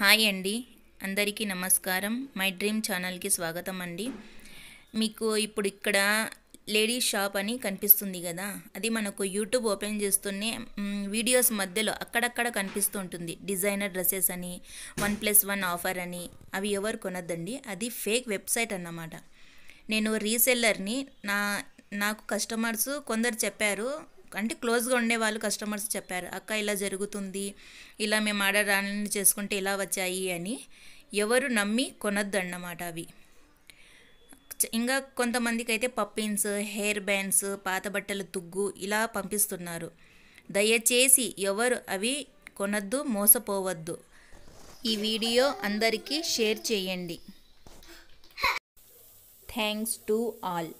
hi అండి అందరికీ నమస్కారం మై డ్రీమ్ ఛానల్కి స్వాగతం అండి మీకు ఇప్పుడు ఇక్కడ లేడీస్ షాప్ అని కనిపిస్తుంది కదా అది మనకు యూట్యూబ్ ఓపెన్ చేస్తూనే వీడియోస్ మధ్యలో అక్కడక్కడ కనిపిస్తూ ఉంటుంది డిజైనర్ డ్రెస్సెస్ అని వన్ ప్లస్ వన్ ఆఫర్ అని అవి ఎవరు కొనద్దండి అది ఫేక్ వెబ్సైట్ అన్నమాట నేను రీసెల్లర్ని నా నాకు కస్టమర్స్ కొందరు చెప్పారు అంటే క్లోజ్గా ఉండేవాళ్ళు కస్టమర్స్ చెప్పారు అక్క ఇలా జరుగుతుంది ఇలా మేము ఆర్డర్ ఆన్లైన్ చేసుకుంటే ఇలా వచ్చాయి అని ఎవరు నమ్మి కొనద్దు అన్నమాట అవి ఇంకా కొంతమందికి అయితే పప్పిన్స్ హెయిర్ బ్యాండ్స్ పాత బట్టలు తుగ్గు ఇలా పంపిస్తున్నారు దయచేసి ఎవరు అవి కొనద్దు మోసపోవద్దు ఈ వీడియో అందరికీ షేర్ చేయండి థ్యాంక్స్ టు ఆల్